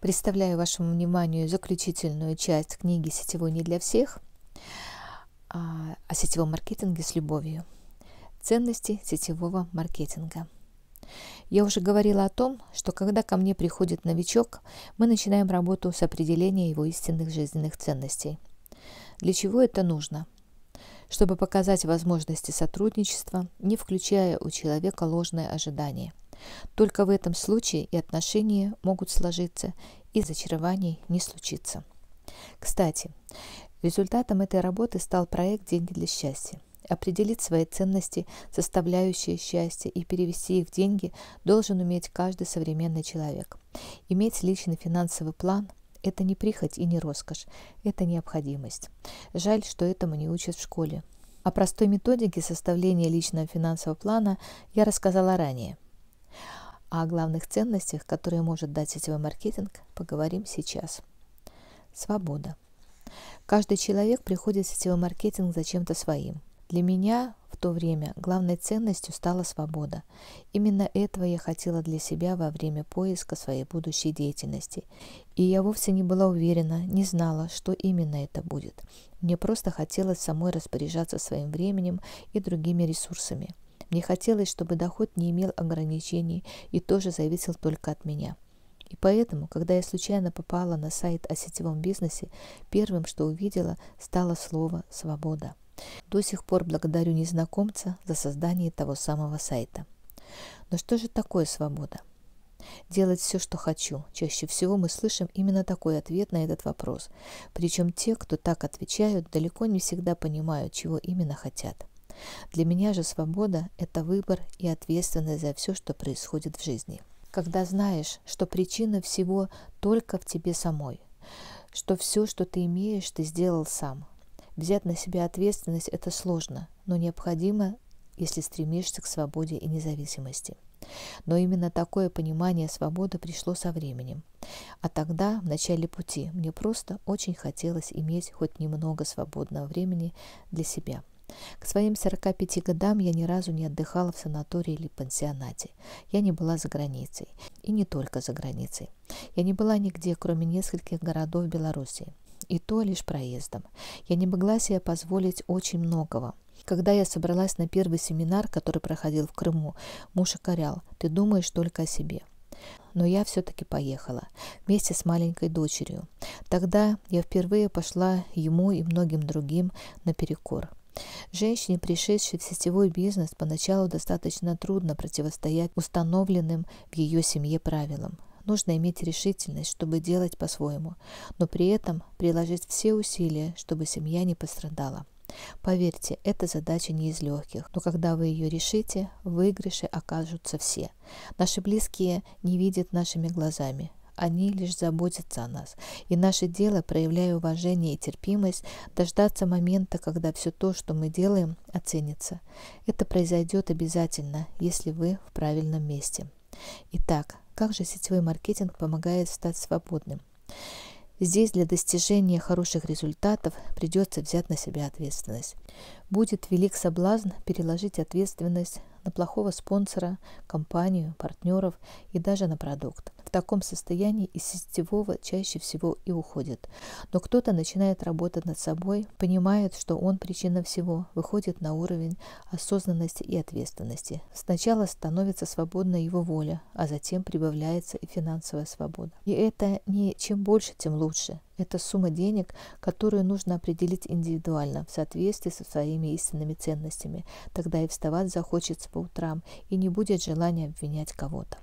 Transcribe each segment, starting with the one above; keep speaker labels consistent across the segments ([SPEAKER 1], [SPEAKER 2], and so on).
[SPEAKER 1] Представляю вашему вниманию заключительную часть книги «Сетевой не для всех» а, о сетевом маркетинге с любовью. Ценности сетевого маркетинга. Я уже говорила о том, что когда ко мне приходит новичок, мы начинаем работу с определения его истинных жизненных ценностей. Для чего это нужно? Чтобы показать возможности сотрудничества, не включая у человека ложное ожидание – только в этом случае и отношения могут сложиться, и зачарований не случится. Кстати, результатом этой работы стал проект «Деньги для счастья». Определить свои ценности, составляющие счастье, и перевести их в деньги должен уметь каждый современный человек. Иметь личный финансовый план – это не прихоть и не роскошь, это необходимость. Жаль, что этому не учат в школе. О простой методике составления личного финансового плана я рассказала ранее – о главных ценностях, которые может дать сетевой маркетинг, поговорим сейчас. Свобода. Каждый человек приходит в сетевой маркетинг за чем-то своим. Для меня в то время главной ценностью стала свобода. Именно этого я хотела для себя во время поиска своей будущей деятельности. И я вовсе не была уверена, не знала, что именно это будет. Мне просто хотелось самой распоряжаться своим временем и другими ресурсами – мне хотелось, чтобы доход не имел ограничений и тоже зависел только от меня. И поэтому, когда я случайно попала на сайт о сетевом бизнесе, первым, что увидела, стало слово «свобода». До сих пор благодарю незнакомца за создание того самого сайта. Но что же такое свобода? Делать все, что хочу. Чаще всего мы слышим именно такой ответ на этот вопрос. Причем те, кто так отвечают, далеко не всегда понимают, чего именно хотят. Для меня же свобода – это выбор и ответственность за все, что происходит в жизни. Когда знаешь, что причина всего только в тебе самой, что все, что ты имеешь, ты сделал сам. Взять на себя ответственность – это сложно, но необходимо, если стремишься к свободе и независимости. Но именно такое понимание свободы пришло со временем. А тогда, в начале пути, мне просто очень хотелось иметь хоть немного свободного времени для себя – к своим 45 годам я ни разу не отдыхала в санатории или пансионате. Я не была за границей. И не только за границей. Я не была нигде, кроме нескольких городов Белоруссии. И то лишь проездом. Я не могла себе позволить очень многого. Когда я собралась на первый семинар, который проходил в Крыму, муж окорял «Ты думаешь только о себе». Но я все-таки поехала вместе с маленькой дочерью. Тогда я впервые пошла ему и многим другим наперекор. Женщине, пришедшей в сетевой бизнес, поначалу достаточно трудно противостоять установленным в ее семье правилам. Нужно иметь решительность, чтобы делать по-своему, но при этом приложить все усилия, чтобы семья не пострадала. Поверьте, эта задача не из легких, но когда вы ее решите, выигрыши окажутся все. Наши близкие не видят нашими глазами, они лишь заботятся о нас. И наше дело, проявляя уважение и терпимость, дождаться момента, когда все то, что мы делаем, оценится. Это произойдет обязательно, если вы в правильном месте. Итак, как же сетевой маркетинг помогает стать свободным? Здесь для достижения хороших результатов придется взять на себя ответственность. Будет велик соблазн переложить ответственность на плохого спонсора, компанию, партнеров и даже на продукт. В таком состоянии из сетевого чаще всего и уходит. Но кто-то начинает работать над собой, понимает, что он причина всего, выходит на уровень осознанности и ответственности. Сначала становится свободна его воля, а затем прибавляется и финансовая свобода. И это не чем больше, тем лучше. Это сумма денег, которую нужно определить индивидуально, в соответствии со своими истинными ценностями. Тогда и вставать захочется по утрам, и не будет желания обвинять кого-то.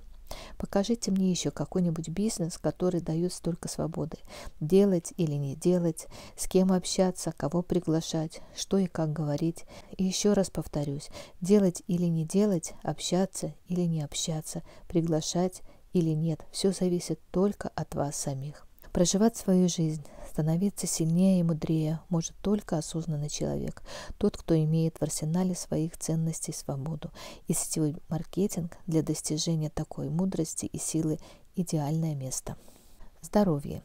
[SPEAKER 1] Покажите мне еще какой-нибудь бизнес, который дает столько свободы. Делать или не делать, с кем общаться, кого приглашать, что и как говорить. И еще раз повторюсь, делать или не делать, общаться или не общаться, приглашать или нет, все зависит только от вас самих. Проживать свою жизнь, становиться сильнее и мудрее может только осознанный человек, тот, кто имеет в арсенале своих ценностей свободу. И сетевой маркетинг для достижения такой мудрости и силы – идеальное место. Здоровье.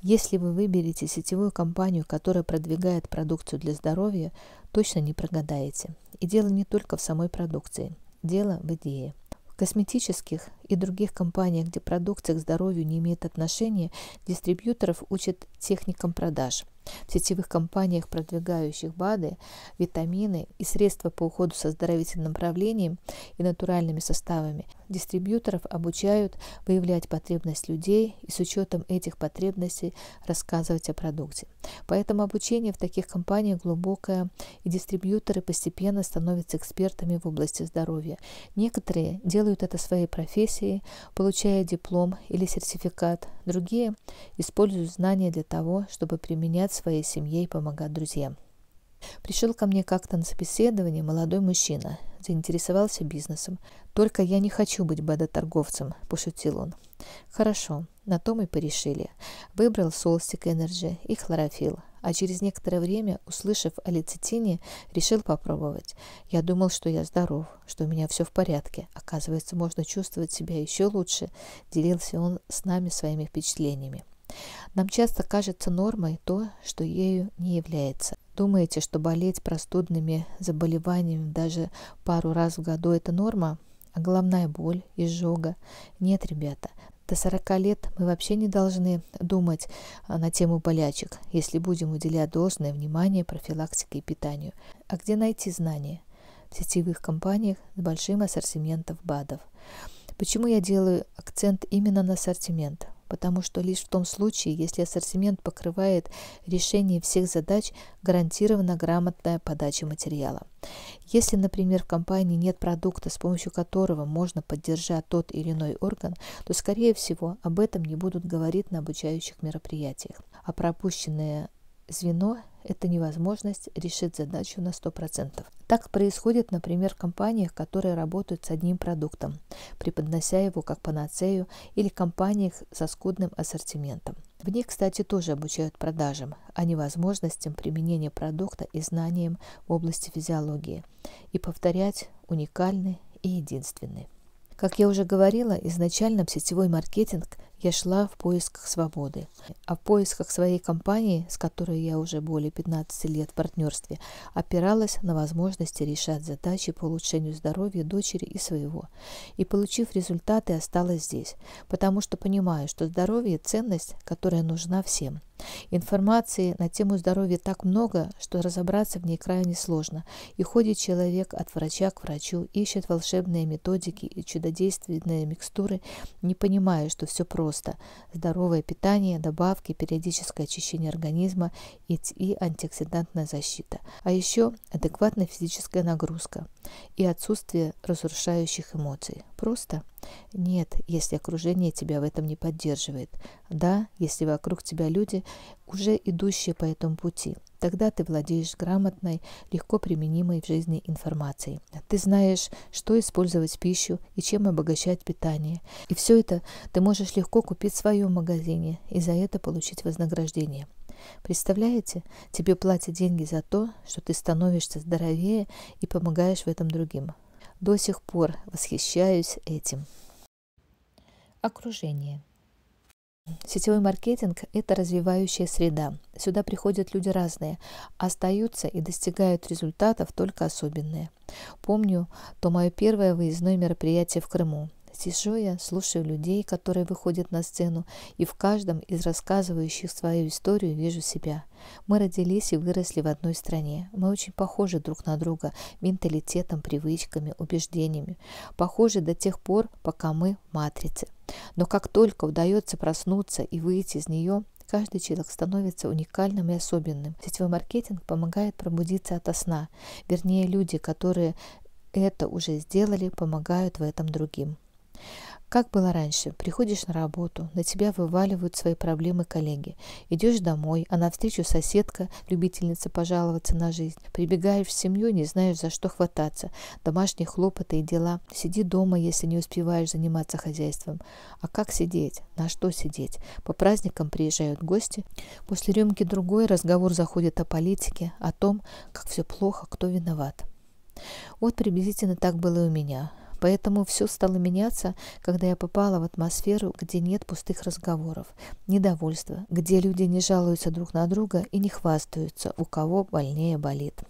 [SPEAKER 1] Если вы выберете сетевую компанию, которая продвигает продукцию для здоровья, точно не прогадаете. И дело не только в самой продукции, дело в идее – косметических и других компаниях, где продукция к здоровью не имеет отношения, дистрибьюторов учат техникам продаж – в сетевых компаниях, продвигающих БАДы, витамины и средства по уходу со здоровительным направлением и натуральными составами, дистрибьюторов обучают выявлять потребность людей и с учетом этих потребностей рассказывать о продукте. Поэтому обучение в таких компаниях глубокое, и дистрибьюторы постепенно становятся экспертами в области здоровья. Некоторые делают это своей профессией, получая диплом или сертификат. Другие используют знания для того, чтобы применять своей семье и помогать друзьям. Пришел ко мне как-то на собеседование молодой мужчина, заинтересовался бизнесом. «Только я не хочу быть торговцем, пошутил он. «Хорошо, на том и порешили. Выбрал Солстик Энерджи и хлорофилл. А через некоторое время, услышав о лецитине, решил попробовать. Я думал, что я здоров, что у меня все в порядке. Оказывается, можно чувствовать себя еще лучше», – делился он с нами своими впечатлениями. Нам часто кажется нормой то, что ею не является. Думаете, что болеть простудными заболеваниями даже пару раз в году – это норма? А головная боль, изжога? Нет, ребята, до 40 лет мы вообще не должны думать а, на тему болячек, если будем уделять должное внимание профилактике и питанию. А где найти знания? В сетевых компаниях с большим ассортиментом БАДов. Почему я делаю акцент именно на ассортимент? потому что лишь в том случае, если ассортимент покрывает решение всех задач, гарантирована грамотная подача материала. Если, например, в компании нет продукта, с помощью которого можно поддержать тот или иной орган, то, скорее всего, об этом не будут говорить на обучающих мероприятиях. А пропущенные звено – это невозможность решить задачу на 100%. Так происходит, например, в компаниях, которые работают с одним продуктом, преподнося его как панацею, или компаниях со скудным ассортиментом. В них, кстати, тоже обучают продажам, а не возможностям применения продукта и знаниям в области физиологии, и повторять уникальный и единственный. Как я уже говорила, изначально сетевой маркетинг я шла в поисках свободы. А в поисках своей компании, с которой я уже более 15 лет в партнерстве, опиралась на возможности решать задачи по улучшению здоровья дочери и своего. И получив результаты, осталась здесь, потому что понимаю, что здоровье – ценность, которая нужна всем. Информации на тему здоровья так много, что разобраться в ней крайне сложно. И ходит человек от врача к врачу, ищет волшебные методики и чудодейственные микстуры, не понимая, что все просто роста, здоровое питание, добавки, периодическое очищение организма и, и антиоксидантная защита. А еще адекватная физическая нагрузка и отсутствие разрушающих эмоций просто? Нет, если окружение тебя в этом не поддерживает. Да, если вокруг тебя люди, уже идущие по этому пути. Тогда ты владеешь грамотной, легко применимой в жизни информацией. Ты знаешь, что использовать в пищу и чем обогащать питание. И все это ты можешь легко купить в своем магазине и за это получить вознаграждение. Представляете, тебе платят деньги за то, что ты становишься здоровее и помогаешь в этом другим. До сих пор восхищаюсь этим. Окружение. Сетевой маркетинг – это развивающая среда. Сюда приходят люди разные, остаются и достигают результатов только особенные. Помню то мое первое выездное мероприятие в Крыму. Сижу я, слушаю людей, которые выходят на сцену, и в каждом из рассказывающих свою историю вижу себя. Мы родились и выросли в одной стране. Мы очень похожи друг на друга менталитетом, привычками, убеждениями. Похожи до тех пор, пока мы в матрице. Но как только удается проснуться и выйти из нее, Каждый человек становится уникальным и особенным. Сетевой маркетинг помогает пробудиться от сна. Вернее, люди, которые это уже сделали, помогают в этом другим. Как было раньше, приходишь на работу, на тебя вываливают свои проблемы коллеги. Идешь домой, а навстречу соседка, любительница пожаловаться на жизнь. Прибегаешь в семью, не знаешь, за что хвататься. Домашние хлопоты и дела. Сиди дома, если не успеваешь заниматься хозяйством. А как сидеть? На что сидеть? По праздникам приезжают гости. После рюмки другой разговор заходит о политике, о том, как все плохо, кто виноват. Вот приблизительно так было и у меня. Поэтому все стало меняться, когда я попала в атмосферу, где нет пустых разговоров, недовольства, где люди не жалуются друг на друга и не хвастаются, у кого больнее болит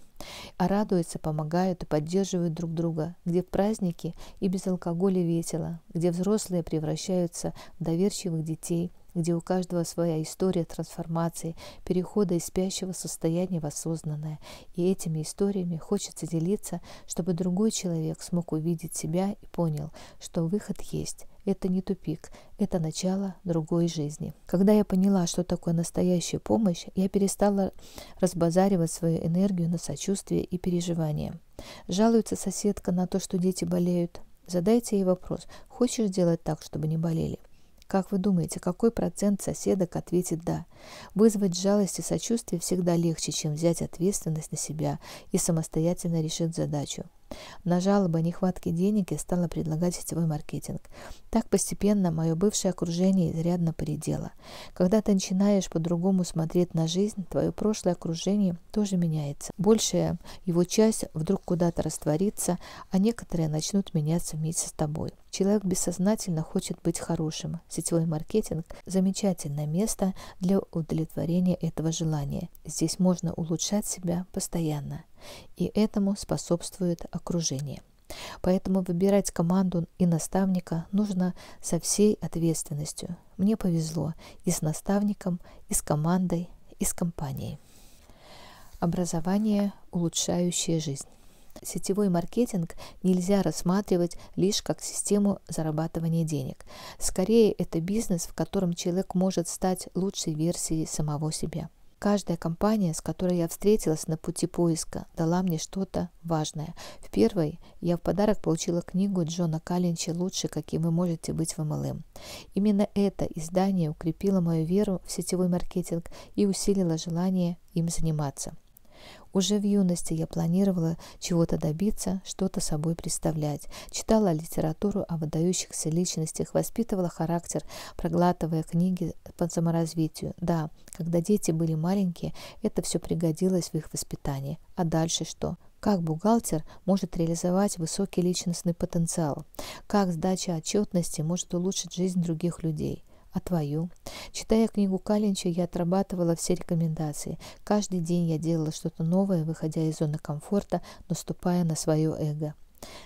[SPEAKER 1] а радуются, помогают и поддерживают друг друга, где в праздники и без алкоголя весело, где взрослые превращаются в доверчивых детей, где у каждого своя история трансформации, перехода из спящего состояния в осознанное. И этими историями хочется делиться, чтобы другой человек смог увидеть себя и понял, что выход есть. Это не тупик, это начало другой жизни. Когда я поняла, что такое настоящая помощь, я перестала разбазаривать свою энергию на сочувствие и переживания. Жалуется соседка на то, что дети болеют. Задайте ей вопрос, хочешь сделать так, чтобы не болели? Как вы думаете, какой процент соседок ответит «да»? Вызвать жалость и сочувствие всегда легче, чем взять ответственность на себя и самостоятельно решить задачу. На жалобы о нехватке денег я стала предлагать сетевой маркетинг. Так постепенно мое бывшее окружение изрядно поредело. Когда ты начинаешь по-другому смотреть на жизнь, твое прошлое окружение тоже меняется. Большая его часть вдруг куда-то растворится, а некоторые начнут меняться вместе с тобой. Человек бессознательно хочет быть хорошим. Сетевой маркетинг – замечательное место для удовлетворения этого желания. Здесь можно улучшать себя постоянно, и этому способствует окружение. Поэтому выбирать команду и наставника нужно со всей ответственностью. Мне повезло и с наставником, и с командой, и с компанией. Образование, улучшающее жизнь. Сетевой маркетинг нельзя рассматривать лишь как систему зарабатывания денег. Скорее, это бизнес, в котором человек может стать лучшей версией самого себя. Каждая компания, с которой я встретилась на пути поиска, дала мне что-то важное. В первой я в подарок получила книгу Джона Каллинча «Лучше, каким вы можете быть в МЛМ». Именно это издание укрепило мою веру в сетевой маркетинг и усилило желание им заниматься. Уже в юности я планировала чего-то добиться, что-то собой представлять. Читала литературу о выдающихся личностях, воспитывала характер, проглатывая книги по саморазвитию. Да, когда дети были маленькие, это все пригодилось в их воспитании. А дальше что? Как бухгалтер может реализовать высокий личностный потенциал? Как сдача отчетности может улучшить жизнь других людей? А твою? Читая книгу Калинча, я отрабатывала все рекомендации. Каждый день я делала что-то новое, выходя из зоны комфорта, наступая на свое эго.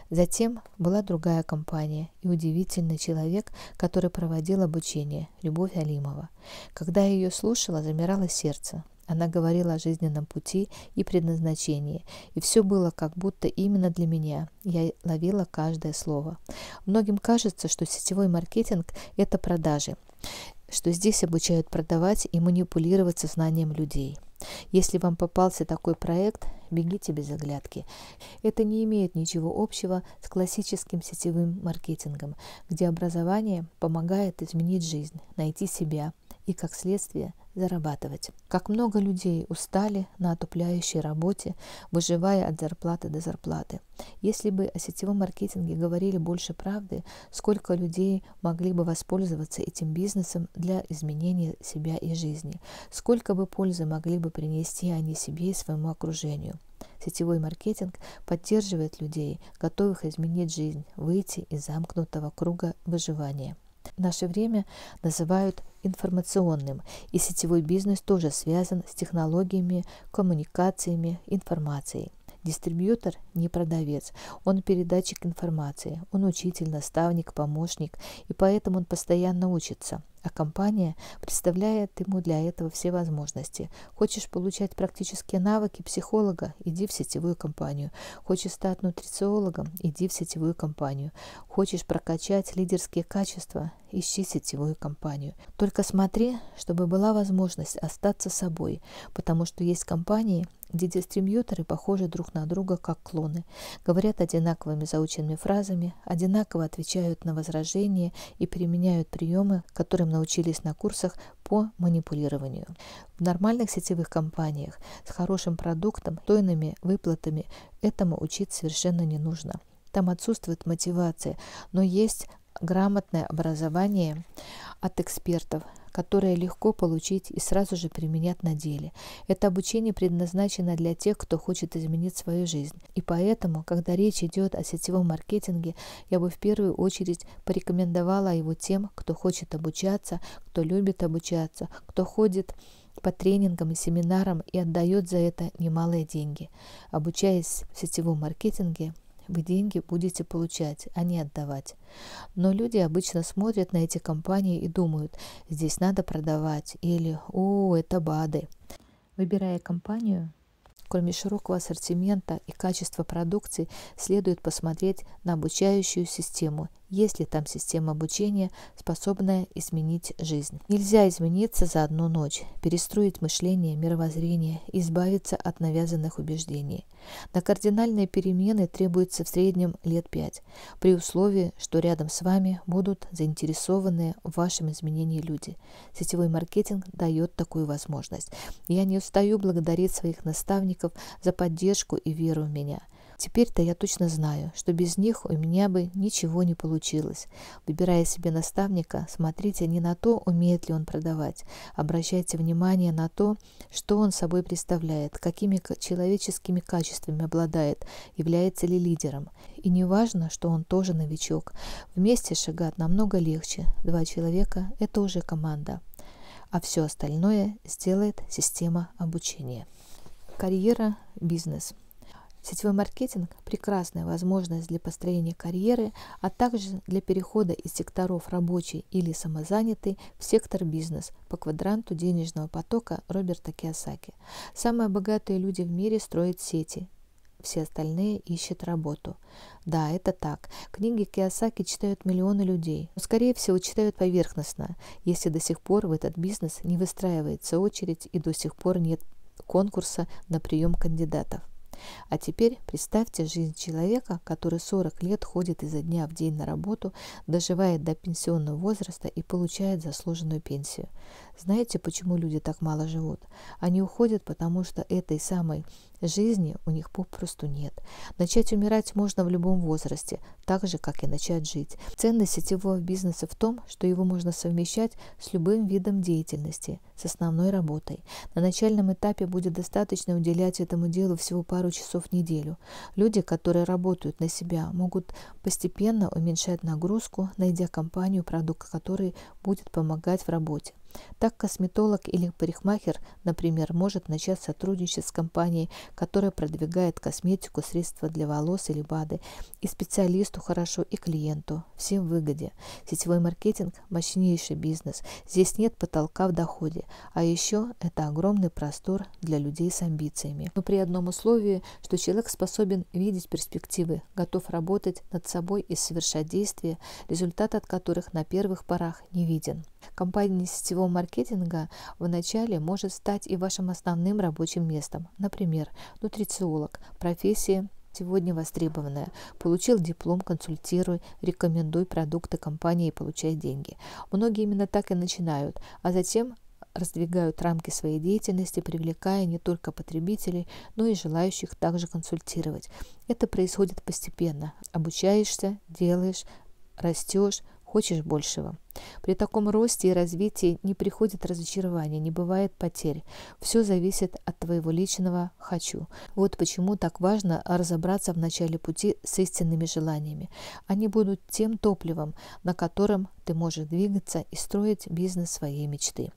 [SPEAKER 1] Затем была другая компания и удивительный человек, который проводил обучение, Любовь Алимова. Когда я ее слушала, замирало сердце. Она говорила о жизненном пути и предназначении, и все было как будто именно для меня. Я ловила каждое слово. Многим кажется, что сетевой маркетинг – это продажи, что здесь обучают продавать и манипулировать сознанием людей. Если вам попался такой проект, бегите без оглядки. Это не имеет ничего общего с классическим сетевым маркетингом, где образование помогает изменить жизнь, найти себя, и, как следствие, зарабатывать. Как много людей устали на отупляющей работе, выживая от зарплаты до зарплаты. Если бы о сетевом маркетинге говорили больше правды, сколько людей могли бы воспользоваться этим бизнесом для изменения себя и жизни, сколько бы пользы могли бы принести они себе и своему окружению. Сетевой маркетинг поддерживает людей, готовых изменить жизнь, выйти из замкнутого круга выживания наше время называют информационным, и сетевой бизнес тоже связан с технологиями, коммуникациями, информацией. Дистрибьютор не продавец, он передатчик информации, он учитель, наставник, помощник, и поэтому он постоянно учится а компания представляет ему для этого все возможности. Хочешь получать практические навыки психолога – иди в сетевую компанию. Хочешь стать нутрициологом – иди в сетевую компанию. Хочешь прокачать лидерские качества – ищи сетевую компанию. Только смотри, чтобы была возможность остаться собой, потому что есть компании, где дистрибьюторы похожи друг на друга как клоны, говорят одинаковыми заученными фразами, одинаково отвечают на возражения и применяют приемы, которым научились на курсах по манипулированию. В нормальных сетевых компаниях с хорошим продуктом, стойными выплатами этому учить совершенно не нужно. Там отсутствует мотивация, но есть грамотное образование от экспертов, которое легко получить и сразу же применять на деле. Это обучение предназначено для тех, кто хочет изменить свою жизнь. И поэтому, когда речь идет о сетевом маркетинге, я бы в первую очередь порекомендовала его тем, кто хочет обучаться, кто любит обучаться, кто ходит по тренингам и семинарам и отдает за это немалые деньги. Обучаясь в сетевом маркетинге, вы деньги будете получать, а не отдавать. Но люди обычно смотрят на эти компании и думают, здесь надо продавать или «О, это БАДы». Выбирая компанию, Кроме широкого ассортимента и качества продукции, следует посмотреть на обучающую систему, есть ли там система обучения, способная изменить жизнь. Нельзя измениться за одну ночь, перестроить мышление, мировоззрение, избавиться от навязанных убеждений. На кардинальные перемены требуется в среднем лет пять, при условии, что рядом с вами будут заинтересованные в вашем изменении люди. Сетевой маркетинг дает такую возможность. Я не устаю благодарить своих наставников подписчиков за поддержку и веру в меня. Теперь-то я точно знаю, что без них у меня бы ничего не получилось. Выбирая себе наставника, смотрите не на то, умеет ли он продавать. Обращайте внимание на то, что он собой представляет, какими человеческими качествами обладает, является ли лидером. И не важно, что он тоже новичок. Вместе шагать намного легче. Два человека – это уже команда. А все остальное сделает система обучения. Карьера, бизнес. Сетевой маркетинг – прекрасная возможность для построения карьеры, а также для перехода из секторов рабочий или самозанятый в сектор бизнес по квадранту денежного потока Роберта Киосаки. Самые богатые люди в мире строят сети, все остальные ищут работу. Да, это так. Книги Киосаки читают миллионы людей. Но, скорее всего, читают поверхностно, если до сих пор в этот бизнес не выстраивается очередь и до сих пор нет конкурса на прием кандидатов. А теперь представьте жизнь человека, который 40 лет ходит изо дня в день на работу, доживает до пенсионного возраста и получает заслуженную пенсию. Знаете, почему люди так мало живут? Они уходят, потому что этой самой жизни у них попросту нет. Начать умирать можно в любом возрасте, так же, как и начать жить. Ценность сетевого бизнеса в том, что его можно совмещать с любым видом деятельности, с основной работой. На начальном этапе будет достаточно уделять этому делу всего пару часов в неделю. Люди, которые работают на себя, могут постепенно уменьшать нагрузку, найдя компанию, продукт который будет помогать в работе. Так косметолог или парикмахер, например, может начать сотрудничать с компанией, которая продвигает косметику, средства для волос или БАДы. И специалисту хорошо, и клиенту. Всем выгоде. Сетевой маркетинг – мощнейший бизнес. Здесь нет потолка в доходе. А еще это огромный простор для людей с амбициями. Но при одном условии, что человек способен видеть перспективы, готов работать над собой и совершать действия, результат от которых на первых порах не виден. Компании сетевого всего маркетинга в начале может стать и вашим основным рабочим местом. Например, нутрициолог, профессия сегодня востребованная. Получил диплом, консультируй, рекомендуй продукты компании и получай деньги. Многие именно так и начинают, а затем раздвигают рамки своей деятельности, привлекая не только потребителей, но и желающих также консультировать. Это происходит постепенно. Обучаешься, делаешь, растешь, Хочешь большего? При таком росте и развитии не приходит разочарование, не бывает потерь. Все зависит от твоего личного «хочу». Вот почему так важно разобраться в начале пути с истинными желаниями. Они будут тем топливом, на котором ты можешь двигаться и строить бизнес своей мечты.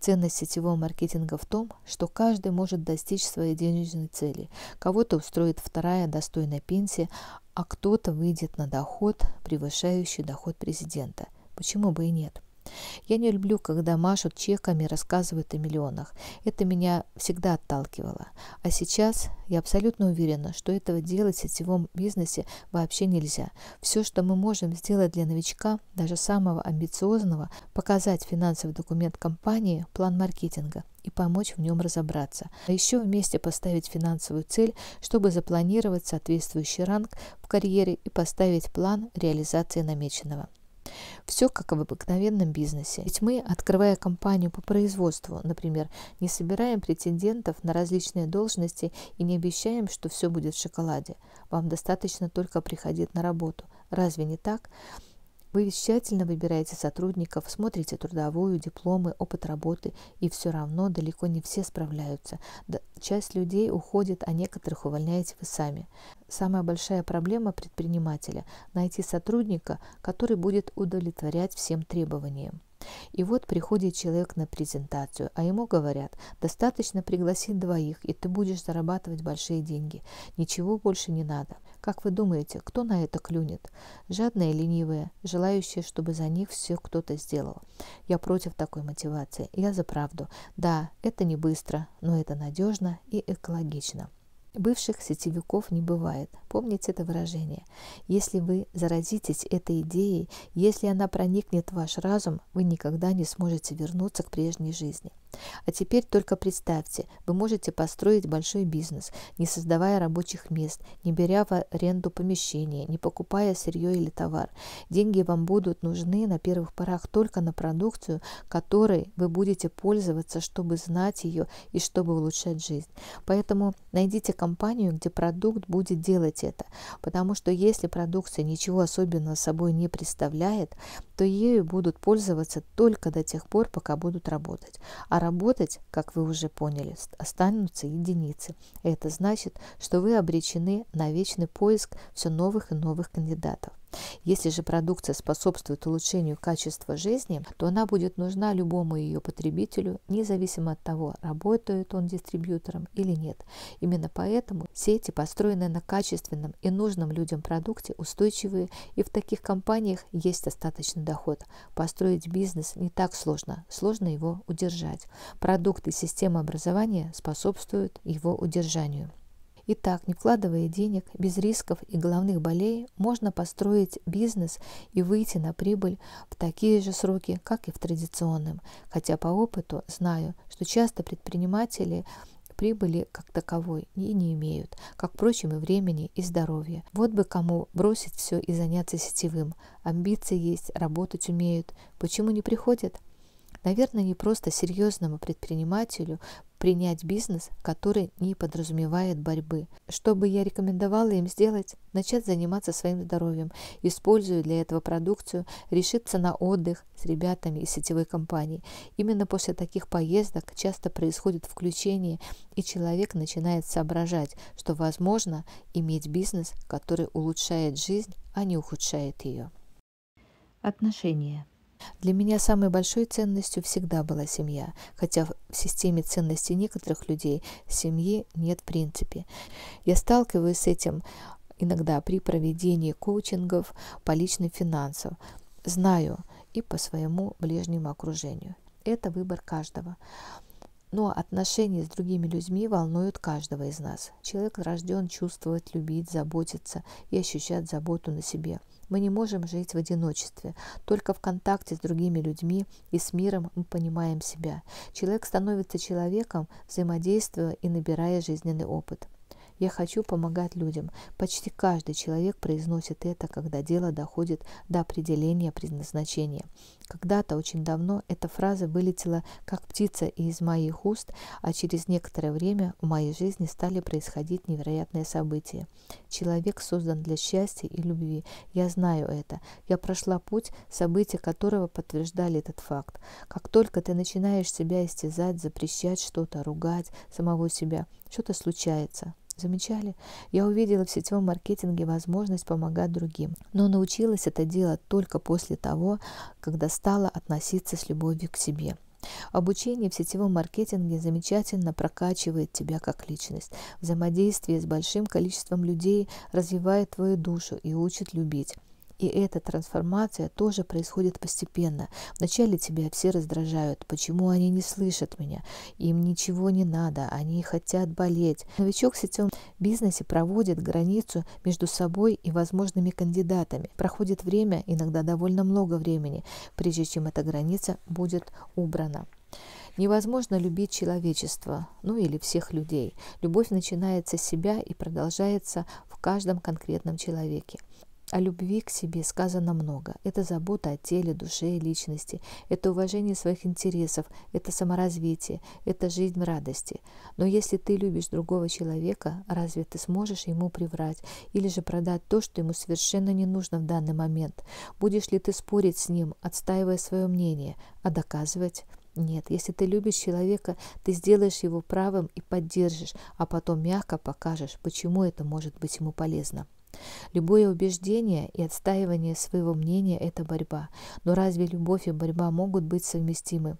[SPEAKER 1] Ценность сетевого маркетинга в том, что каждый может достичь своей денежной цели. Кого-то устроит вторая достойная пенсия, а кто-то выйдет на доход, превышающий доход президента. Почему бы и нет? Я не люблю, когда машут чеками и рассказывают о миллионах. Это меня всегда отталкивало. А сейчас я абсолютно уверена, что этого делать в сетевом бизнесе вообще нельзя. Все, что мы можем сделать для новичка, даже самого амбициозного, показать финансовый документ компании, план маркетинга, и помочь в нем разобраться, а еще вместе поставить финансовую цель, чтобы запланировать соответствующий ранг в карьере и поставить план реализации намеченного. Все как в обыкновенном бизнесе. Ведь мы, открывая компанию по производству, например, не собираем претендентов на различные должности и не обещаем, что все будет в шоколаде. Вам достаточно только приходить на работу. Разве не так? Вы тщательно выбираете сотрудников, смотрите трудовую, дипломы, опыт работы, и все равно далеко не все справляются. Часть людей уходит, а некоторых увольняете вы сами. Самая большая проблема предпринимателя – найти сотрудника, который будет удовлетворять всем требованиям. И вот приходит человек на презентацию, а ему говорят, достаточно пригласить двоих, и ты будешь зарабатывать большие деньги. Ничего больше не надо. Как вы думаете, кто на это клюнет? Жадные, ленивые, желающие, чтобы за них все кто-то сделал. Я против такой мотивации. Я за правду. Да, это не быстро, но это надежно и экологично. Бывших сетевиков не бывает. Помните это выражение. Если вы заразитесь этой идеей, если она проникнет в ваш разум, вы никогда не сможете вернуться к прежней жизни. А теперь только представьте, вы можете построить большой бизнес, не создавая рабочих мест, не беря в аренду помещения, не покупая сырье или товар. Деньги вам будут нужны на первых порах только на продукцию, которой вы будете пользоваться, чтобы знать ее и чтобы улучшать жизнь. Поэтому найдите компанию, где продукт будет делать это, потому что если продукция ничего особенного собой не представляет, то ею будут пользоваться только до тех пор, пока будут работать. А работать, как вы уже поняли, останутся единицы. Это значит, что вы обречены на вечный поиск все новых и новых кандидатов. Если же продукция способствует улучшению качества жизни, то она будет нужна любому ее потребителю, независимо от того, работает он дистрибьютором или нет. Именно поэтому сети, построенные на качественном и нужном людям продукте, устойчивые, и в таких компаниях есть достаточный доход. Построить бизнес не так сложно, сложно его удержать. Продукты системы образования способствуют его удержанию. Итак, не вкладывая денег, без рисков и головных болей можно построить бизнес и выйти на прибыль в такие же сроки, как и в традиционном. Хотя по опыту знаю, что часто предприниматели прибыли как таковой и не имеют, как, впрочем, и времени, и здоровья. Вот бы кому бросить все и заняться сетевым. Амбиции есть, работать умеют. Почему не приходят? Наверное, не просто серьезному предпринимателю принять бизнес, который не подразумевает борьбы. Что бы я рекомендовала им сделать? Начать заниматься своим здоровьем, используя для этого продукцию, решиться на отдых с ребятами из сетевой компании. Именно после таких поездок часто происходит включение, и человек начинает соображать, что возможно иметь бизнес, который улучшает жизнь, а не ухудшает ее. Отношения. Для меня самой большой ценностью всегда была семья, хотя в системе ценностей некоторых людей семьи нет в принципе. Я сталкиваюсь с этим иногда при проведении коучингов по личным финансам. Знаю и по своему ближнему окружению. Это выбор каждого. Но отношения с другими людьми волнуют каждого из нас. Человек рожден чувствовать, любить, заботиться и ощущать заботу на себе. Мы не можем жить в одиночестве. Только в контакте с другими людьми и с миром мы понимаем себя. Человек становится человеком, взаимодействуя и набирая жизненный опыт. Я хочу помогать людям. Почти каждый человек произносит это, когда дело доходит до определения предназначения. Когда-то, очень давно, эта фраза вылетела как птица из моих уст, а через некоторое время в моей жизни стали происходить невероятные события. Человек создан для счастья и любви. Я знаю это. Я прошла путь, события которого подтверждали этот факт. Как только ты начинаешь себя истязать, запрещать что-то, ругать самого себя, что-то случается. Замечали? Я увидела в сетевом маркетинге возможность помогать другим, но научилась это делать только после того, когда стала относиться с любовью к себе. Обучение в сетевом маркетинге замечательно прокачивает тебя как личность. Взаимодействие с большим количеством людей развивает твою душу и учит любить. И эта трансформация тоже происходит постепенно. Вначале тебя все раздражают. Почему они не слышат меня? Им ничего не надо. Они хотят болеть. Новичок в сетевом бизнесе проводит границу между собой и возможными кандидатами. Проходит время, иногда довольно много времени, прежде чем эта граница будет убрана. Невозможно любить человечество, ну или всех людей. Любовь начинается с себя и продолжается в каждом конкретном человеке. О любви к себе сказано много. Это забота о теле, душе и личности. Это уважение своих интересов. Это саморазвитие. Это жизнь в радости. Но если ты любишь другого человека, разве ты сможешь ему приврать или же продать то, что ему совершенно не нужно в данный момент? Будешь ли ты спорить с ним, отстаивая свое мнение, а доказывать? Нет, если ты любишь человека, ты сделаешь его правым и поддержишь, а потом мягко покажешь, почему это может быть ему полезно. Любое убеждение и отстаивание своего мнения – это борьба. Но разве любовь и борьба могут быть совместимы?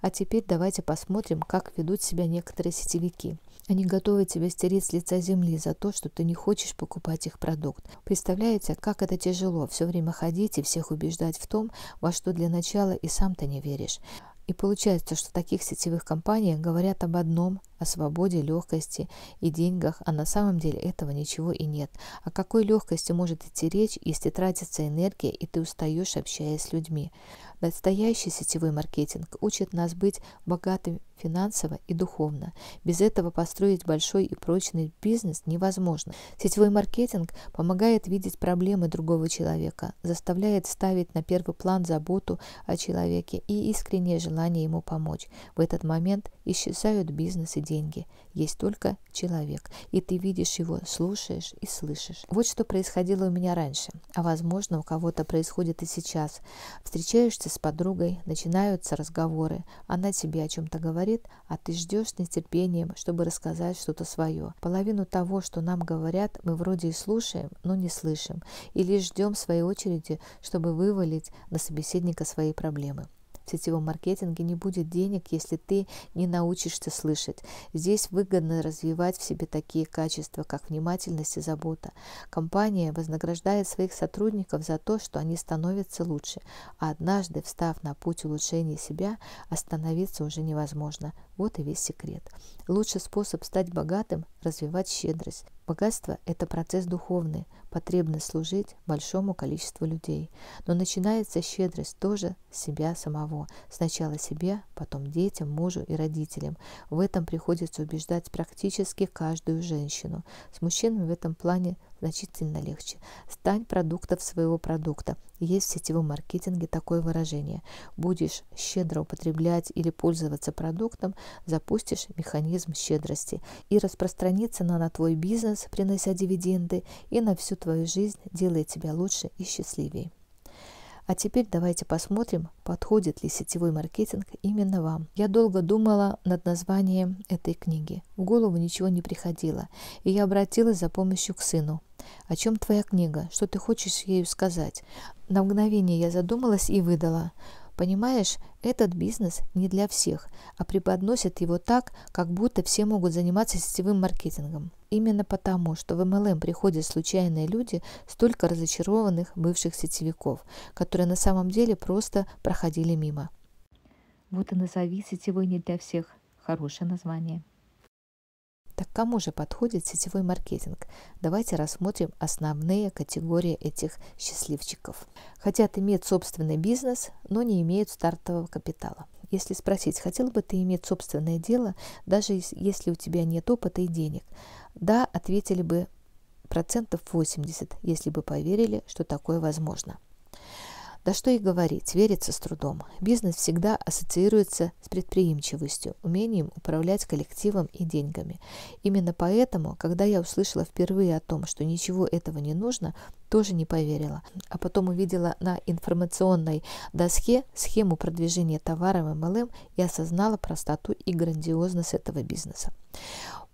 [SPEAKER 1] А теперь давайте посмотрим, как ведут себя некоторые сетевики. Они готовы тебя стереть с лица земли за то, что ты не хочешь покупать их продукт. Представляете, как это тяжело все время ходить и всех убеждать в том, во что для начала и сам ты не веришь. И получается, что в таких сетевых компаниях говорят об одном – о свободе, легкости и деньгах, а на самом деле этого ничего и нет. О какой легкости может идти речь, если тратится энергия и ты устаешь, общаясь с людьми? Настоящий сетевой маркетинг учит нас быть богатым финансово и духовно. Без этого построить большой и прочный бизнес невозможно. Сетевой маркетинг помогает видеть проблемы другого человека, заставляет ставить на первый план заботу о человеке и искреннее желание ему помочь. В этот момент Исчезают бизнес и деньги. Есть только человек. И ты видишь его, слушаешь и слышишь. Вот что происходило у меня раньше. А возможно, у кого-то происходит и сейчас. Встречаешься с подругой, начинаются разговоры. Она тебе о чем-то говорит, а ты ждешь с нетерпением, чтобы рассказать что-то свое. Половину того, что нам говорят, мы вроде и слушаем, но не слышим. и лишь ждем своей очереди, чтобы вывалить на собеседника свои проблемы. В сетевом маркетинге не будет денег, если ты не научишься слышать. Здесь выгодно развивать в себе такие качества, как внимательность и забота. Компания вознаграждает своих сотрудников за то, что они становятся лучше, а однажды, встав на путь улучшения себя, остановиться уже невозможно. Вот и весь секрет. Лучший способ стать богатым – развивать щедрость. Богатство – это процесс духовный, потребность служить большому количеству людей. Но начинается щедрость тоже с себя самого. Сначала себе, потом детям, мужу и родителям. В этом приходится убеждать практически каждую женщину. С мужчинами в этом плане – значительно легче. Стань продуктом своего продукта. Есть в сетевом маркетинге такое выражение. Будешь щедро употреблять или пользоваться продуктом, запустишь механизм щедрости. И распространится она на твой бизнес, принося дивиденды, и на всю твою жизнь, делая тебя лучше и счастливее. А теперь давайте посмотрим, подходит ли сетевой маркетинг именно вам. Я долго думала над названием этой книги. В голову ничего не приходило, и я обратилась за помощью к сыну. «О чем твоя книга? Что ты хочешь ею сказать?» На мгновение я задумалась и выдала. Понимаешь, этот бизнес не для всех, а преподносят его так, как будто все могут заниматься сетевым маркетингом. Именно потому, что в MLM приходят случайные люди, столько разочарованных бывших сетевиков, которые на самом деле просто проходили мимо. Вот и назови сетевой не для всех. Хорошее название. Так кому же подходит сетевой маркетинг? Давайте рассмотрим основные категории этих счастливчиков. Хотят иметь собственный бизнес, но не имеют стартового капитала. Если спросить, хотел бы ты иметь собственное дело, даже если у тебя нет опыта и денег? Да, ответили бы процентов 80, если бы поверили, что такое возможно. Да что и говорить, верится с трудом. Бизнес всегда ассоциируется с предприимчивостью, умением управлять коллективом и деньгами. Именно поэтому, когда я услышала впервые о том, что ничего этого не нужно, тоже не поверила. А потом увидела на информационной доске схему продвижения товара в MLM и осознала простоту и грандиозность этого бизнеса.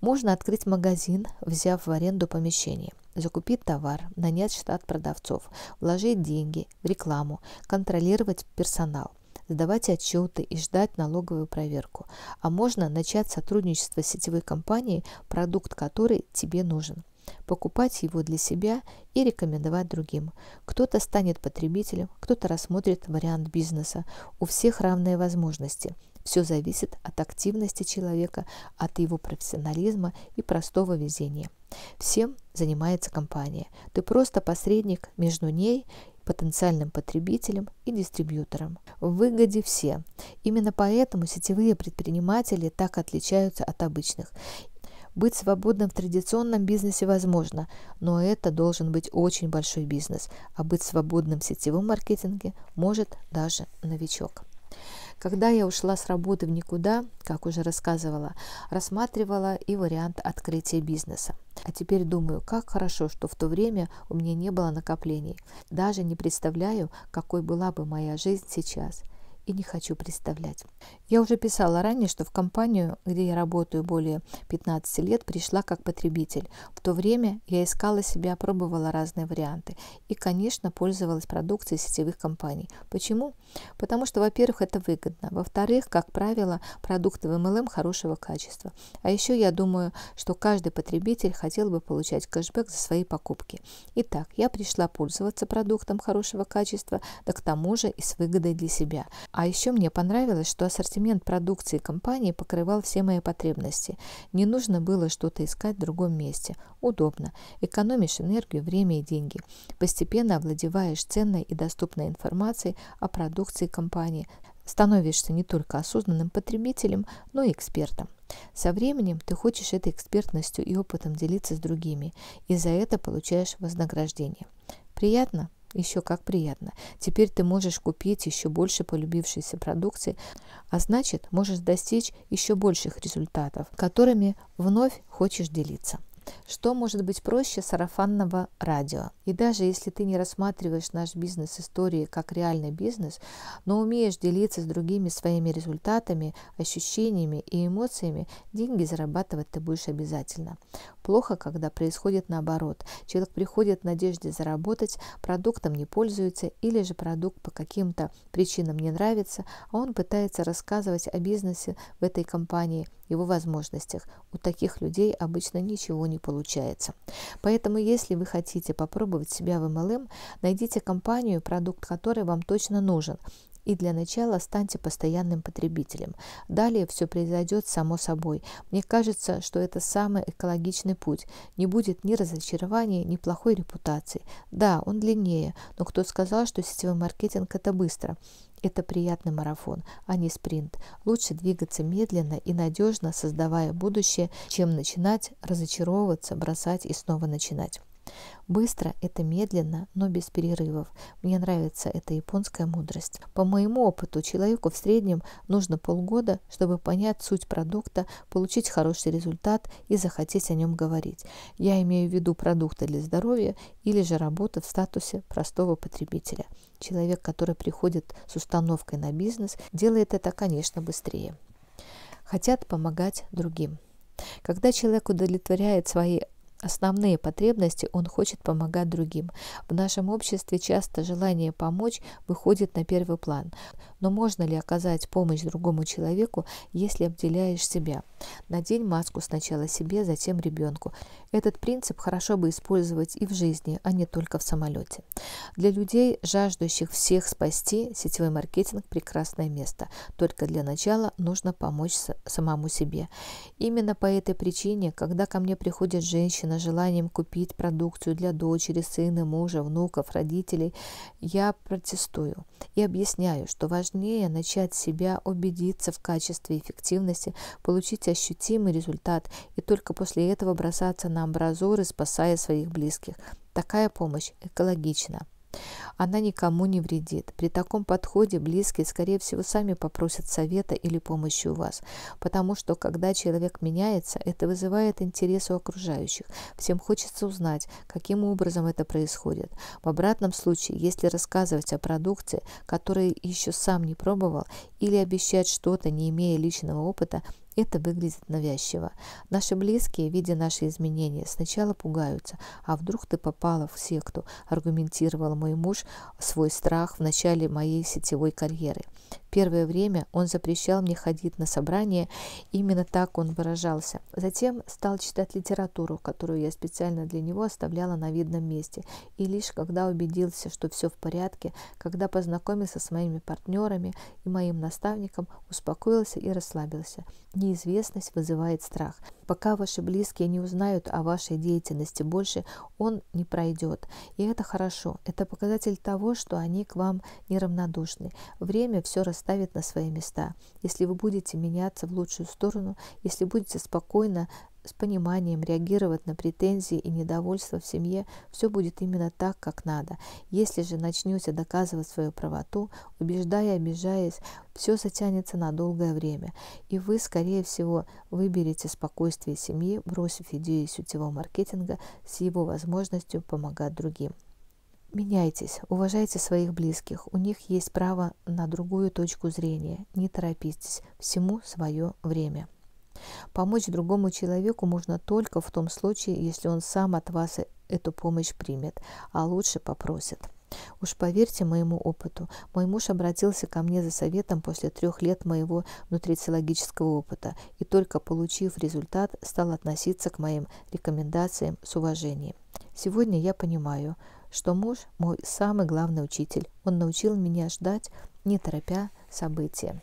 [SPEAKER 1] Можно открыть магазин, взяв в аренду помещение, закупить товар, нанять штат продавцов, вложить деньги в рекламу, контролировать персонал – сдавать отчеты и ждать налоговую проверку. А можно начать сотрудничество с сетевой компанией, продукт которой тебе нужен – покупать его для себя и рекомендовать другим. Кто-то станет потребителем, кто-то рассмотрит вариант бизнеса. У всех равные возможности. Все зависит от активности человека, от его профессионализма и простого везения. Всем занимается компания. Ты просто посредник между ней потенциальным потребителем и дистрибьютором. В выгоде все. Именно поэтому сетевые предприниматели так отличаются от обычных. Быть свободным в традиционном бизнесе возможно, но это должен быть очень большой бизнес, а быть свободным в сетевом маркетинге может даже новичок. Когда я ушла с работы в никуда, как уже рассказывала, рассматривала и вариант открытия бизнеса. А теперь думаю, как хорошо, что в то время у меня не было накоплений. Даже не представляю, какой была бы моя жизнь сейчас – и не хочу представлять. Я уже писала ранее, что в компанию, где я работаю более 15 лет, пришла как потребитель. В то время я искала себя, пробовала разные варианты и, конечно, пользовалась продукцией сетевых компаний. Почему? Потому что, во-первых, это выгодно. Во-вторых, как правило, продукты в MLM хорошего качества. А еще я думаю, что каждый потребитель хотел бы получать кэшбэк за свои покупки. Итак, я пришла пользоваться продуктом хорошего качества, да к тому же и с выгодой для себя. А еще мне понравилось, что ассортимент продукции компании покрывал все мои потребности. Не нужно было что-то искать в другом месте. Удобно. Экономишь энергию, время и деньги. Постепенно овладеваешь ценной и доступной информацией о продукции компании. Становишься не только осознанным потребителем, но и экспертом. Со временем ты хочешь этой экспертностью и опытом делиться с другими, и за это получаешь вознаграждение. Приятно? Еще как приятно. Теперь ты можешь купить еще больше полюбившейся продукции, а значит, можешь достичь еще больших результатов, которыми вновь хочешь делиться. Что может быть проще сарафанного радио? И даже если ты не рассматриваешь наш бизнес истории как реальный бизнес, но умеешь делиться с другими своими результатами, ощущениями и эмоциями, деньги зарабатывать ты будешь обязательно. Плохо, когда происходит наоборот. Человек приходит в надежде заработать, продуктом не пользуется или же продукт по каким-то причинам не нравится, а он пытается рассказывать о бизнесе в этой компании его возможностях. У таких людей обычно ничего не получается. Поэтому, если вы хотите попробовать себя в MLM, найдите компанию, продукт которой вам точно нужен, и для начала станьте постоянным потребителем. Далее все произойдет само собой. Мне кажется, что это самый экологичный путь. Не будет ни разочарования, ни плохой репутации. Да, он длиннее, но кто сказал, что сетевой маркетинг – это быстро? Это приятный марафон, а не спринт. Лучше двигаться медленно и надежно, создавая будущее, чем начинать разочаровываться, бросать и снова начинать. Быстро – это медленно, но без перерывов. Мне нравится эта японская мудрость. По моему опыту, человеку в среднем нужно полгода, чтобы понять суть продукта, получить хороший результат и захотеть о нем говорить. Я имею в виду продукты для здоровья или же работа в статусе простого потребителя. Человек, который приходит с установкой на бизнес, делает это, конечно, быстрее. Хотят помогать другим. Когда человек удовлетворяет свои основные потребности, он хочет помогать другим. В нашем обществе часто желание помочь выходит на первый план. Но можно ли оказать помощь другому человеку, если обделяешь себя? Надень маску сначала себе, затем ребенку. Этот принцип хорошо бы использовать и в жизни, а не только в самолете. Для людей, жаждущих всех спасти, сетевой маркетинг – прекрасное место. Только для начала нужно помочь самому себе. Именно по этой причине, когда ко мне приходит женщина с желанием купить продукцию для дочери, сына, мужа, внуков, родителей, я протестую и объясняю, что важно важнее начать себя убедиться в качестве эффективности, получить ощутимый результат и только после этого бросаться на амбразуры, спасая своих близких. Такая помощь экологична. Она никому не вредит. При таком подходе близкие, скорее всего, сами попросят совета или помощи у вас, потому что, когда человек меняется, это вызывает интерес у окружающих. Всем хочется узнать, каким образом это происходит. В обратном случае, если рассказывать о продукции который еще сам не пробовал, или обещать что-то, не имея личного опыта, это выглядит навязчиво. Наши близкие, видя наши изменения, сначала пугаются. А вдруг ты попала в секту, аргументировал мой муж свой страх в начале моей сетевой карьеры. Первое время он запрещал мне ходить на собрания, именно так он выражался. Затем стал читать литературу, которую я специально для него оставляла на видном месте. И лишь когда убедился, что все в порядке, когда познакомился с моими партнерами и моим наставником, успокоился и расслабился. Неизвестность вызывает страх. Пока ваши близкие не узнают о вашей деятельности больше, он не пройдет. И это хорошо. Это показатель того, что они к вам неравнодушны. Время все расставляет расставит на свои места. Если вы будете меняться в лучшую сторону, если будете спокойно, с пониманием реагировать на претензии и недовольство в семье, все будет именно так, как надо. Если же начнете доказывать свою правоту, убеждая, обижаясь, все затянется на долгое время, и вы, скорее всего, выберете спокойствие семьи, бросив идею сетевого маркетинга с его возможностью помогать другим. Меняйтесь, уважайте своих близких, у них есть право на другую точку зрения, не торопитесь, всему свое время. Помочь другому человеку можно только в том случае, если он сам от вас эту помощь примет, а лучше попросит. Уж поверьте моему опыту, мой муж обратился ко мне за советом после трех лет моего нутрициологического опыта и только получив результат, стал относиться к моим рекомендациям с уважением. Сегодня я понимаю, что муж – мой самый главный учитель. Он научил меня ждать, не торопя события.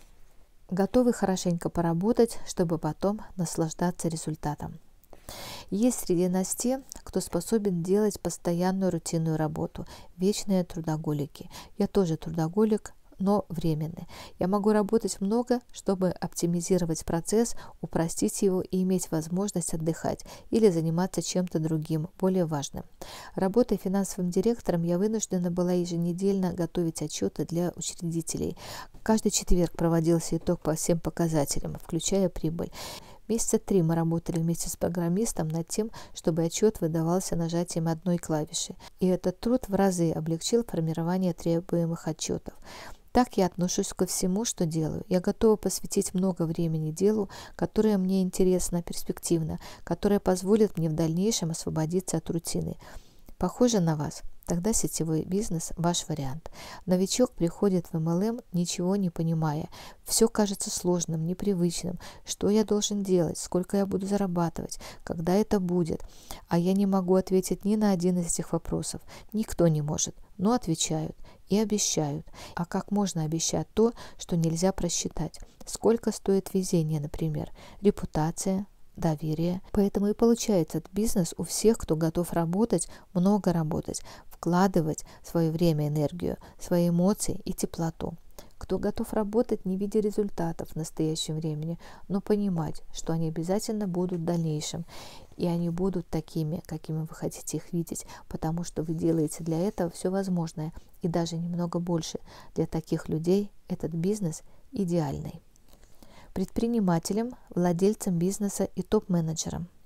[SPEAKER 1] Готовы хорошенько поработать, чтобы потом наслаждаться результатом. Есть среди нас те, кто способен делать постоянную рутинную работу, вечные трудоголики. Я тоже трудоголик, но временны. Я могу работать много, чтобы оптимизировать процесс, упростить его и иметь возможность отдыхать или заниматься чем-то другим, более важным. Работая финансовым директором, я вынуждена была еженедельно готовить отчеты для учредителей. Каждый четверг проводился итог по всем показателям, включая прибыль. Месяца три мы работали вместе с программистом над тем, чтобы отчет выдавался нажатием одной клавиши. И этот труд в разы облегчил формирование требуемых отчетов. Так я отношусь ко всему, что делаю. Я готова посвятить много времени делу, которое мне интересно, перспективно, которое позволит мне в дальнейшем освободиться от рутины. Похоже на вас. Тогда сетевой бизнес – ваш вариант. Новичок приходит в MLM, ничего не понимая. Все кажется сложным, непривычным. Что я должен делать? Сколько я буду зарабатывать? Когда это будет? А я не могу ответить ни на один из этих вопросов. Никто не может, но отвечают – и обещают. А как можно обещать то, что нельзя просчитать? Сколько стоит везение, например, репутация, доверие. Поэтому и получается этот бизнес у всех, кто готов работать, много работать, вкладывать свое время, энергию, свои эмоции и теплоту кто готов работать, не видя результатов в настоящем времени, но понимать, что они обязательно будут в дальнейшем, и они будут такими, какими вы хотите их видеть, потому что вы делаете для этого все возможное и даже немного больше. Для таких людей этот бизнес идеальный. Предпринимателям, владельцам бизнеса и топ-менеджерам –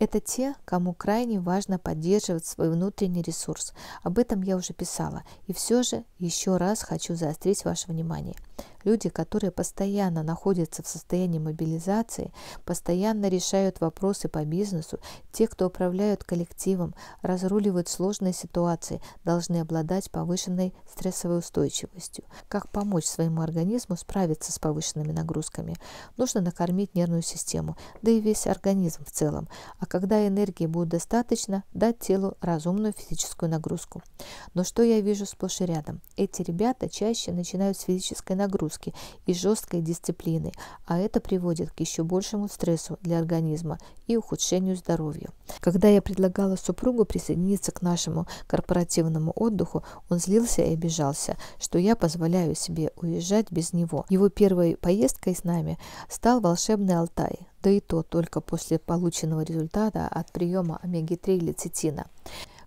[SPEAKER 1] это те, кому крайне важно поддерживать свой внутренний ресурс. Об этом я уже писала. И все же еще раз хочу заострить ваше внимание. Люди, которые постоянно находятся в состоянии мобилизации, постоянно решают вопросы по бизнесу, те, кто управляют коллективом, разруливают сложные ситуации, должны обладать повышенной стрессовой устойчивостью. Как помочь своему организму справиться с повышенными нагрузками? Нужно накормить нервную систему, да и весь организм в целом. А когда энергии будет достаточно, дать телу разумную физическую нагрузку. Но что я вижу сплошь и рядом? Эти ребята чаще начинают с физической нагрузки и жесткой дисциплины, а это приводит к еще большему стрессу для организма и ухудшению здоровья. Когда я предлагала супругу присоединиться к нашему корпоративному отдыху, он злился и обижался, что я позволяю себе уезжать без него. Его первой поездкой с нами стал волшебный Алтай, да и то только после полученного результата от приема омеги-3 лецитина.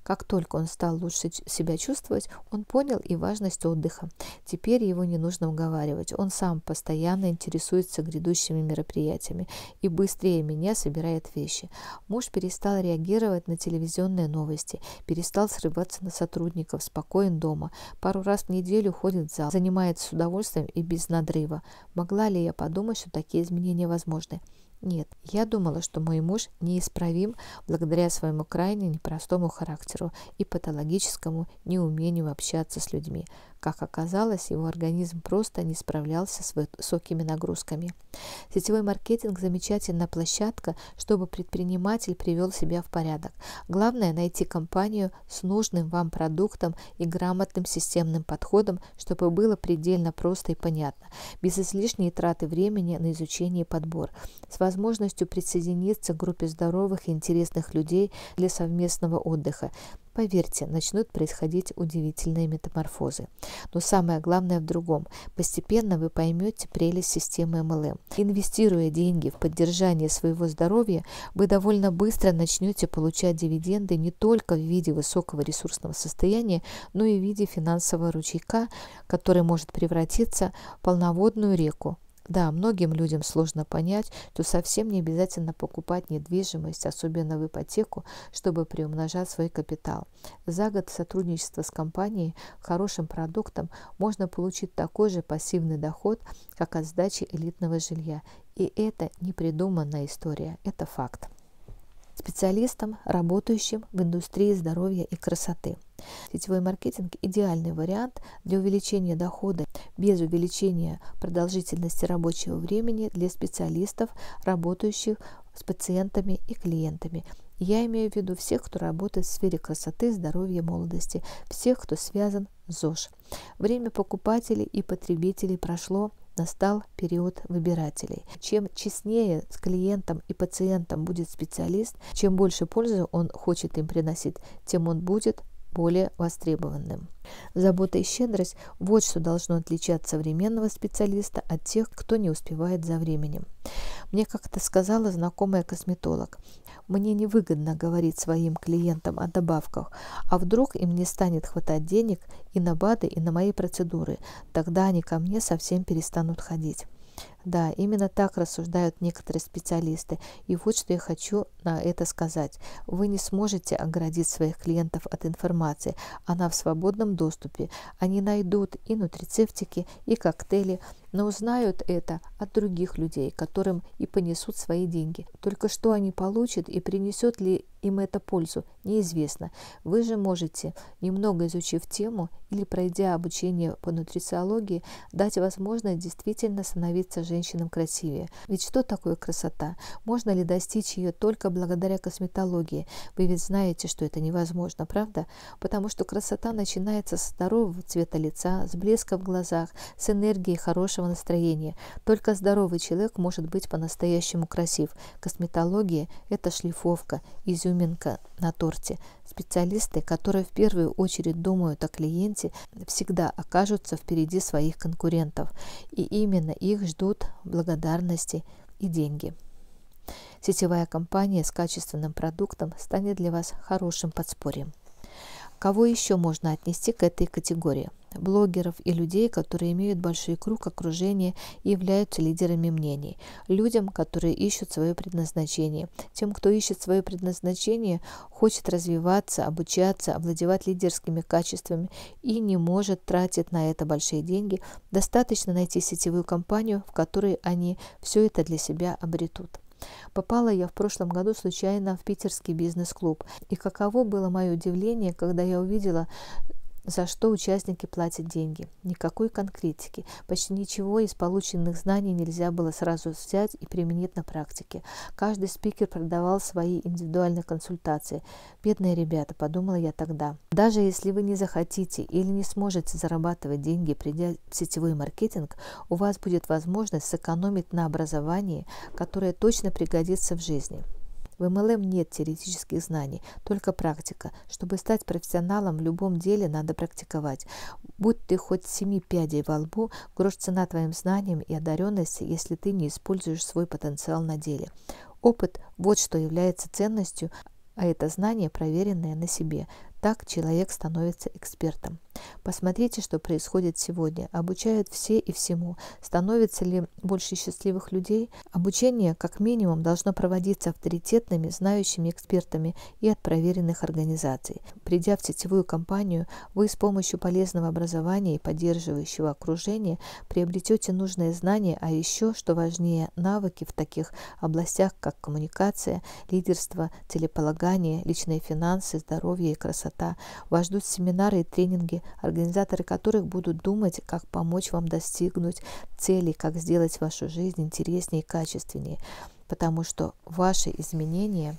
[SPEAKER 1] Как только он стал лучше себя чувствовать, он понял и важность отдыха. Теперь его не нужно уговаривать. Он сам постоянно интересуется грядущими мероприятиями и быстрее меня собирает вещи. Муж перестал реагировать на телевизионные новости, перестал срываться на сотрудников, спокоен дома. Пару раз в неделю ходит в зал, занимается с удовольствием и без надрыва. Могла ли я подумать, что такие изменения возможны? Нет, я думала, что мой муж неисправим благодаря своему крайне непростому характеру и патологическому неумению общаться с людьми, как оказалось, его организм просто не справлялся с высокими нагрузками. Сетевой маркетинг – замечательная площадка, чтобы предприниматель привел себя в порядок. Главное – найти компанию с нужным вам продуктом и грамотным системным подходом, чтобы было предельно просто и понятно, без излишней траты времени на изучение и подбор, с возможностью присоединиться к группе здоровых и интересных людей для совместного отдыха, поверьте, начнут происходить удивительные метаморфозы. Но самое главное в другом. Постепенно вы поймете прелесть системы МЛМ. Инвестируя деньги в поддержание своего здоровья, вы довольно быстро начнете получать дивиденды не только в виде высокого ресурсного состояния, но и в виде финансового ручейка, который может превратиться в полноводную реку, да, многим людям сложно понять, что совсем не обязательно покупать недвижимость, особенно в ипотеку, чтобы приумножать свой капитал. За год сотрудничества с компанией, хорошим продуктом, можно получить такой же пассивный доход, как от сдачи элитного жилья. И это не придуманная история, это факт. Специалистам, работающим в индустрии здоровья и красоты – Сетевой маркетинг – идеальный вариант для увеличения дохода без увеличения продолжительности рабочего времени для специалистов, работающих с пациентами и клиентами. Я имею в виду всех, кто работает в сфере красоты, здоровья, молодости, всех, кто связан с ЗОЖ. Время покупателей и потребителей прошло, настал период выбирателей. Чем честнее с клиентом и пациентом будет специалист, чем больше пользы он хочет им приносить, тем он будет более востребованным. Забота и щедрость – вот что должно отличать современного специалиста от тех, кто не успевает за временем. Мне как-то сказала знакомая косметолог, мне невыгодно говорить своим клиентам о добавках, а вдруг им не станет хватать денег и на БАДы, и на мои процедуры, тогда они ко мне совсем перестанут ходить. Да, именно так рассуждают некоторые специалисты. И вот что я хочу на это сказать. Вы не сможете оградить своих клиентов от информации. Она в свободном доступе. Они найдут и нутрицептики, и коктейли, но узнают это от других людей, которым и понесут свои деньги. Только что они получат и принесет ли им это пользу, неизвестно. Вы же можете, немного изучив тему или пройдя обучение по нутрициологии, дать возможность действительно становиться женщинам красивее. Ведь что такое красота? Можно ли достичь ее только благодаря косметологии? Вы ведь знаете, что это невозможно, правда? Потому что красота начинается с здорового цвета лица, с блеска в глазах, с энергией хорошего хорошего настроения. Только здоровый человек может быть по-настоящему красив. Косметология – это шлифовка, изюминка на торте. Специалисты, которые в первую очередь думают о клиенте, всегда окажутся впереди своих конкурентов. И именно их ждут благодарности и деньги. Сетевая компания с качественным продуктом станет для вас хорошим подспорьем. Кого еще можно отнести к этой категории? блогеров и людей, которые имеют большой круг окружения и являются лидерами мнений, людям, которые ищут свое предназначение. Тем, кто ищет свое предназначение, хочет развиваться, обучаться, овладевать лидерскими качествами и не может тратить на это большие деньги, достаточно найти сетевую компанию, в которой они все это для себя обретут. Попала я в прошлом году случайно в питерский бизнес-клуб. И каково было мое удивление, когда я увидела за что участники платят деньги. Никакой конкретики. Почти ничего из полученных знаний нельзя было сразу взять и применить на практике. Каждый спикер продавал свои индивидуальные консультации. «Бедные ребята», — подумала я тогда. Даже если вы не захотите или не сможете зарабатывать деньги, придя в сетевой маркетинг, у вас будет возможность сэкономить на образовании, которое точно пригодится в жизни. В МЛМ нет теоретических знаний, только практика. Чтобы стать профессионалом в любом деле, надо практиковать. Будь ты хоть семи пядей во лбу, грош цена твоим знаниям и одаренности, если ты не используешь свой потенциал на деле. Опыт – вот что является ценностью, а это знание, проверенное на себе. Так человек становится экспертом. Посмотрите, что происходит сегодня. Обучают все и всему. Становится ли больше счастливых людей? Обучение, как минимум, должно проводиться авторитетными, знающими экспертами и от проверенных организаций. Придя в сетевую компанию, вы с помощью полезного образования и поддерживающего окружения приобретете нужные знания, а еще, что важнее, навыки в таких областях, как коммуникация, лидерство, целеполагание, личные финансы, здоровье и красота красота. Вас ждут семинары и тренинги, организаторы которых будут думать, как помочь вам достигнуть целей, как сделать вашу жизнь интереснее и качественнее, потому что ваши изменения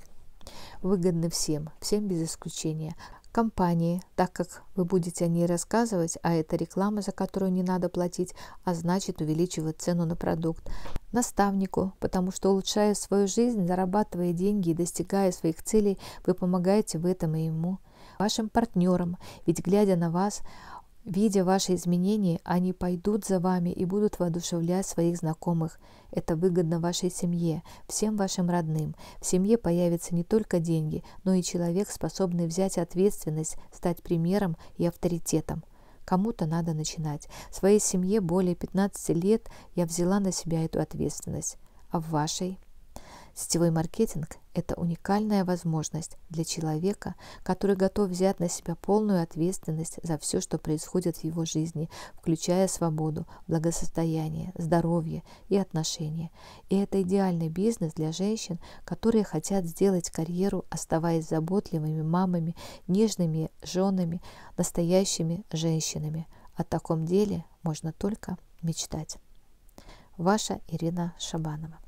[SPEAKER 1] выгодны всем, всем без исключения компании, так как вы будете о ней рассказывать, а это реклама, за которую не надо платить, а значит увеличивать цену на продукт, наставнику, потому что улучшая свою жизнь, зарабатывая деньги и достигая своих целей, вы помогаете в этом и ему – вашим партнерам, ведь глядя на вас, видя ваши изменения, они пойдут за вами и будут воодушевлять своих знакомых. Это выгодно вашей семье, всем вашим родным. В семье появятся не только деньги, но и человек, способный взять ответственность, стать примером и авторитетом. Кому-то надо начинать. В своей семье более 15 лет я взяла на себя эту ответственность. А в вашей? Сетевой маркетинг – это уникальная возможность для человека, который готов взять на себя полную ответственность за все, что происходит в его жизни, включая свободу, благосостояние, здоровье и отношения. И это идеальный бизнес для женщин, которые хотят сделать карьеру, оставаясь заботливыми мамами, нежными женами, настоящими женщинами. О таком деле можно только мечтать. Ваша Ирина Шабанова.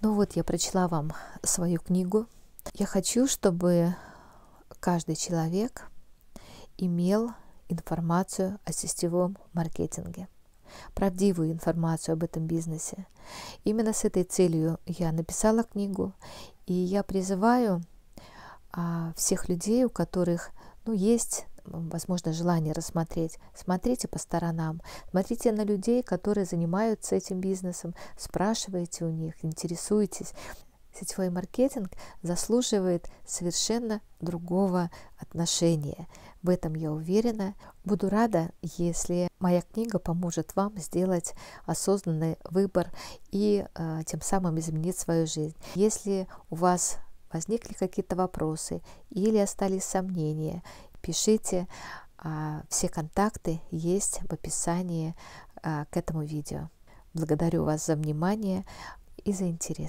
[SPEAKER 1] Ну вот я прочла вам свою книгу. Я хочу, чтобы каждый человек имел информацию о сетевом маркетинге, правдивую информацию об этом бизнесе. Именно с этой целью я написала книгу, и я призываю а, всех людей, у которых ну, есть возможно, желание рассмотреть. Смотрите по сторонам, смотрите на людей, которые занимаются этим бизнесом, спрашивайте у них, интересуйтесь. Сетевой маркетинг заслуживает совершенно другого отношения. В этом я уверена. Буду рада, если моя книга поможет вам сделать осознанный выбор и э, тем самым изменить свою жизнь. Если у вас возникли какие-то вопросы или остались сомнения, пишите. А, все контакты есть в описании а, к этому видео. Благодарю вас за внимание и за интерес.